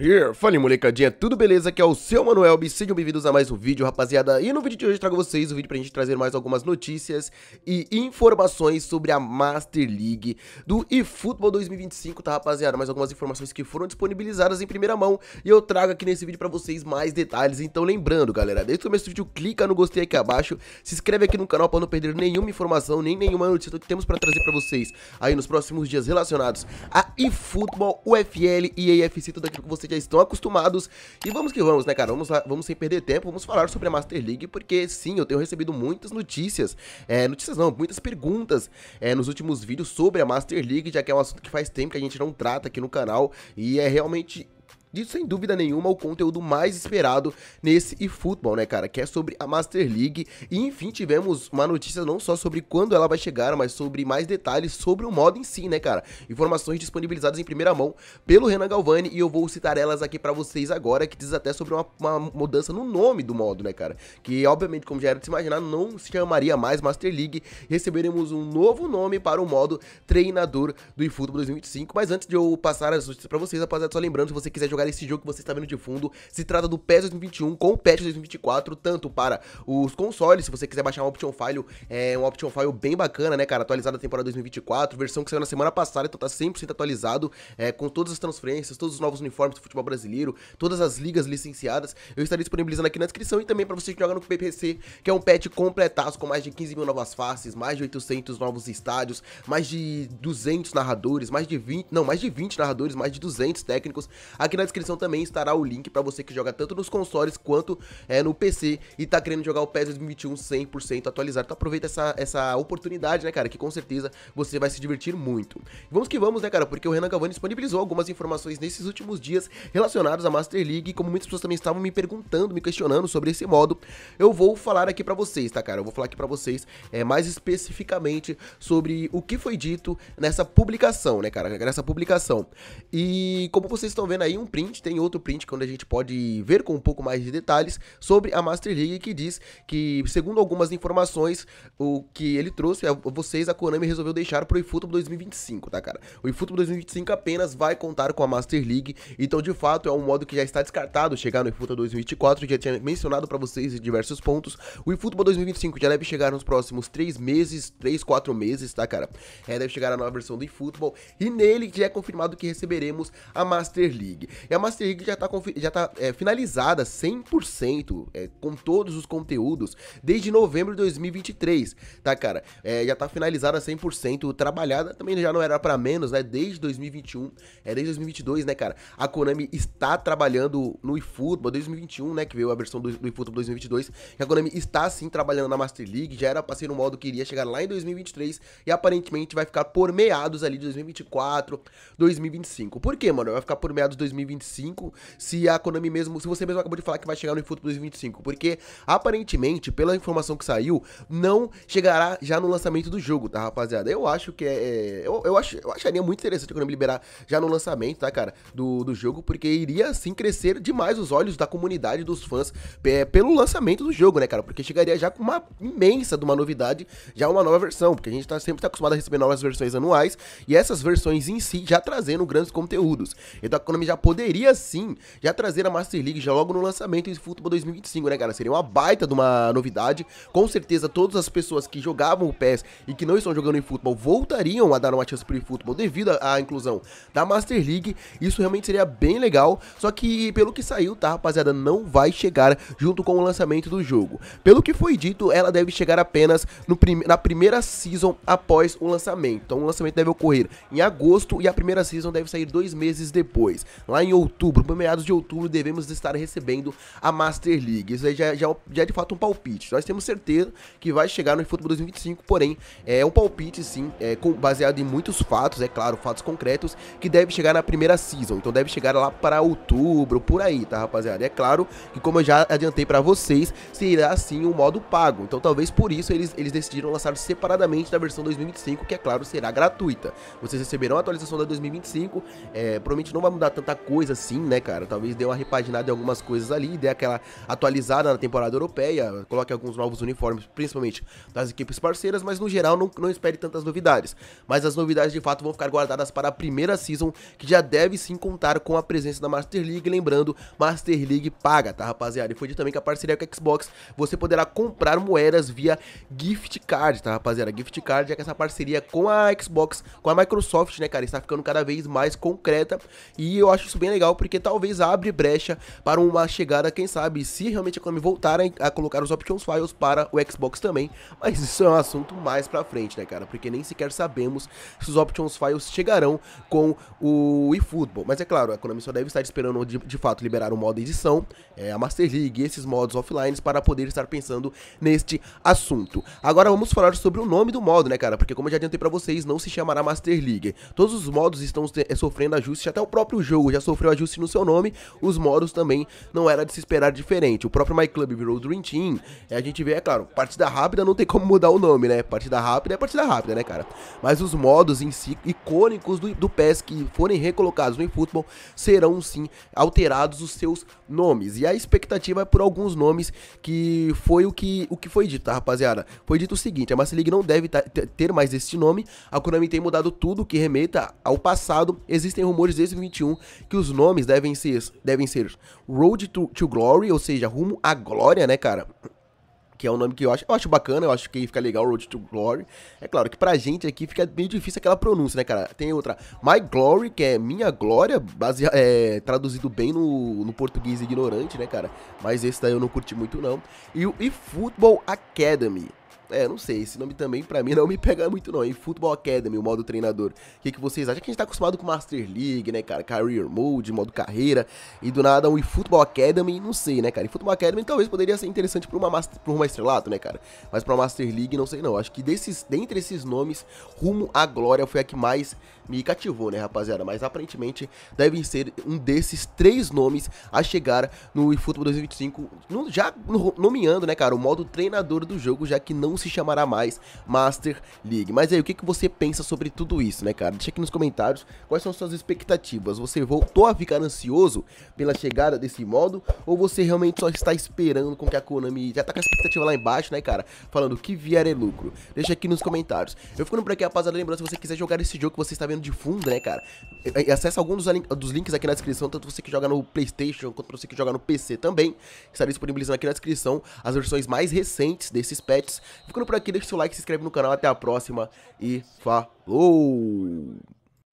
Here. Fala molecadinha, tudo beleza? Aqui é o seu Manuel B. Sejam bem-vindos a mais um vídeo, rapaziada. E no vídeo de hoje trago vocês o um vídeo pra gente trazer mais algumas notícias e informações sobre a Master League do eFootball 2025, tá rapaziada? Mais algumas informações que foram disponibilizadas em primeira mão e eu trago aqui nesse vídeo pra vocês mais detalhes. Então lembrando, galera, desde o começo do vídeo clica no gostei aqui abaixo, se inscreve aqui no canal pra não perder nenhuma informação, nem nenhuma notícia que temos pra trazer pra vocês aí nos próximos dias relacionados a eFootball, UFL e AFC, tudo aquilo que você já estão acostumados. E vamos que vamos, né, cara? Vamos lá, vamos sem perder tempo, vamos falar sobre a Master League, porque sim, eu tenho recebido muitas notícias, é, notícias não, muitas perguntas é, nos últimos vídeos sobre a Master League, já que é um assunto que faz tempo que a gente não trata aqui no canal, e é realmente de, sem dúvida nenhuma, o conteúdo mais esperado nesse eFootball, né, cara? Que é sobre a Master League. E, enfim, tivemos uma notícia não só sobre quando ela vai chegar, mas sobre mais detalhes sobre o modo em si, né, cara? Informações disponibilizadas em primeira mão pelo Renan Galvani e eu vou citar elas aqui para vocês agora, que diz até sobre uma, uma, mudança no nome do modo, né, cara? Que, obviamente, como já era de se imaginar, não se chamaria mais Master League. Receberemos um novo nome para o modo treinador do eFootball 2025. Mas antes de eu passar as notícias pra vocês, rapaziada, só lembrando, se você quiser jogar jogar esse jogo que você está vendo de fundo. Se trata do PES 2021 com o patch 2024, tanto para os consoles, se você quiser baixar um option file, é um option file bem bacana, né, cara, atualizada a temporada 2024, versão que saiu na semana passada, então tá 100% atualizado, é, com todas as transferências, todos os novos uniformes do futebol brasileiro, todas as ligas licenciadas. Eu estarei disponibilizando aqui na descrição e também para você que joga no PPC, que é um patch completaço com mais de 15 mil novas faces, mais de 800 novos estádios, mais de 200 narradores, mais de 20, não, mais de 20 narradores, mais de 200 técnicos. Aqui na descrição também estará o link para você que joga tanto nos consoles quanto é, no PC e tá querendo jogar o PES 2021 100% atualizado. Então aproveita essa, essa oportunidade, né, cara, que com certeza você vai se divertir muito. Vamos que vamos, né, cara, porque o Renan Cavani disponibilizou algumas informações nesses últimos dias relacionados à Master League e como muitas pessoas também estavam me perguntando, me questionando sobre esse modo, eu vou falar aqui para vocês, tá, cara? Eu vou falar aqui para vocês é, mais especificamente sobre o que foi dito nessa publicação, né, cara, nessa publicação. E como vocês estão vendo aí, um print, tem outro print quando a gente pode ver com um pouco mais de detalhes sobre a Master League que diz que, segundo algumas informações, o que ele trouxe a é vocês, a Konami resolveu deixar pro eFootball 2025, tá, cara? O eFootball 2025 apenas vai contar com a Master League, então, de fato, é um modo que já está descartado chegar no eFootball 2024, já tinha mencionado para vocês em diversos pontos. O eFootball 2025 já deve chegar nos próximos 3 meses, 3, 4 meses, tá, cara? É, deve chegar a nova versão do eFootball, e nele já é confirmado que receberemos a Master League. E a Master League já tá, já tá é, finalizada 100%, é, com todos os conteúdos, desde novembro de 2023, tá, cara? É, já tá finalizada 100%, trabalhada também já não era para menos, né? Desde 2021, é desde 2022, né, cara? A Konami está trabalhando no eFootball 2021, né? Que veio a versão do, do eFootball 2022. a Konami está sim trabalhando na Master League, já era pra ser um modo que iria chegar lá em 2023 e aparentemente vai ficar por meados ali de 2024, 2025. Por quê, mano? Vai ficar por meados de 2025. 2025, se a Konami mesmo, se você mesmo acabou de falar que vai chegar no Infoto 2025, porque aparentemente, pela informação que saiu, não chegará já no lançamento do jogo, tá, rapaziada? Eu acho que é, é, eu, eu, acho, eu acharia muito interessante a Konami liberar já no lançamento, tá, cara, do, do jogo, porque iria sim crescer demais os olhos da comunidade dos fãs é, pelo lançamento do jogo, né, cara? Porque chegaria já com uma imensa de uma novidade, já uma nova versão, porque a gente tá, sempre tá acostumado a receber novas versões anuais, e essas versões em si já trazendo grandes conteúdos. Então a Konami já poderia poderia sim já trazer a Master League já logo no lançamento de futebol 2025, né, cara? Seria uma baita de uma novidade. Com certeza, todas as pessoas que jogavam o PES e que não estão jogando em futebol voltariam a dar uma chance pro futebol devido à inclusão da Master League. Isso realmente seria bem legal. Só que, pelo que saiu, tá, rapaziada, não vai chegar junto com o lançamento do jogo. Pelo que foi dito, ela deve chegar apenas prim na primeira season após o lançamento. Então, o lançamento deve ocorrer em agosto e a primeira season deve sair dois meses depois. Lá em outubro, para meados de outubro, devemos estar recebendo a Master League. Isso aí já, já, é já é de fato um palpite. Nós temos certeza que vai chegar no futebol 2025, porém, é um palpite sim, é, com, baseado em muitos fatos, é claro, fatos concretos, que deve chegar na primeira season. Então deve chegar lá para outubro, por aí, tá, rapaziada? é claro que, como eu já adiantei para vocês, será sim um modo pago. Então talvez por isso eles, eles decidiram lançar separadamente da versão 2025, que é claro, será gratuita. Vocês receberão a atualização da 2025, é, provavelmente não vai mudar tanta coisa coisa assim, né, cara? Talvez dê uma repaginada em algumas coisas ali, dê aquela atualizada na temporada europeia, coloque alguns novos uniformes, principalmente das equipes parceiras, mas no geral não, não espere tantas novidades. Mas as novidades de fato vão ficar guardadas para a primeira season, que já deve sim contar com a presença da Master League. Lembrando, Master League paga, tá, rapaziada? E foi dito também que a parceria com a Xbox, você poderá comprar moedas via gift card, tá, rapaziada? Gift card é que essa parceria com a Xbox, com a Microsoft, né, cara, está ficando cada vez mais concreta. E eu acho isso bem legal legal, porque talvez abre brecha para uma chegada, quem sabe, se realmente a Konami voltarem a colocar os Options Files para o Xbox também, mas isso é um assunto mais pra frente, né, cara, porque nem sequer sabemos se os Options Files chegarão com o eFootball, mas é claro, a Konami só deve estar esperando, de, de fato, liberar o modo edição, é, a Master League e esses modos offline para poder estar pensando neste assunto. Agora vamos falar sobre o nome do modo, né, cara, porque como eu já adiantei pra vocês, não se chamará Master League. Todos os modos estão sofrendo ajustes, até o próprio jogo já sofreu sofreu ajuste no seu nome, os modos também não era de se esperar diferente. O próprio My Club virou Dream Team, a gente vê, é claro, partida rápida não tem como mudar o nome, né? Partida rápida é partida rápida, né, cara? Mas os modos em si, icônicos do, do PES que forem recolocados no eFootball, serão sim alterados os seus nomes. E a expectativa é por alguns nomes que foi o que, o que foi dito, tá, rapaziada? Foi dito o seguinte, a Master League não deve ter mais este nome, a Konami tem mudado tudo que remeta ao passado, existem rumores desde 2021 que os os nomes devem ser, devem ser Road to, to Glory, ou seja, rumo à glória, né, cara? que é um nome que eu acho, eu acho bacana, eu acho que fica legal, Road to Glory. É claro que pra gente aqui fica meio difícil aquela pronúncia, né, cara? Tem outra, My Glory, que é Minha Glória, base é, traduzido bem no, no português ignorante, né, cara? Mas esse daí eu não curti muito, não. E o e Football Academy, é, não sei, esse nome também para mim não me pega muito não, hein? Football Academy, o modo treinador. O que, que vocês acham? É que a gente tá acostumado com Master League, né, cara? Career Mode, modo carreira, e do nada um eFootball Academy, não sei, né, cara? E Football Academy talvez poderia ser interessante pra, uma master, pra um estrelato, né, cara? Mas pra Master League, não sei não. Acho que desses, dentre esses nomes, Rumo à Glória foi a que mais me cativou, né, rapaziada? Mas aparentemente devem ser um desses três nomes a chegar no eFootball 2025, no, já nomeando, né, cara, o modo treinador do jogo, já que não se chamará mais Master League. Mas aí, o que, que você pensa sobre tudo isso, né, cara? Deixa aqui nos comentários quais são suas expectativas. Você voltou a ficar ansioso pela chegada desse modo? Ou você realmente só está esperando com que a Konami já tá com a expectativa lá embaixo, né, cara? Falando que vier é lucro. Deixa aqui nos comentários. Eu ficando por aqui, rapaziada. Lembrando, se você quiser jogar esse jogo que você está vendo de fundo, né, cara? É, é, Acesse algum dos, dos links aqui na descrição, tanto você que joga no Playstation quanto você que joga no PC também. Estarei disponibilizando aqui na descrição as versões mais recentes desses patches Ficando por aqui, deixa o seu like, se inscreve no canal. Até a próxima e falou!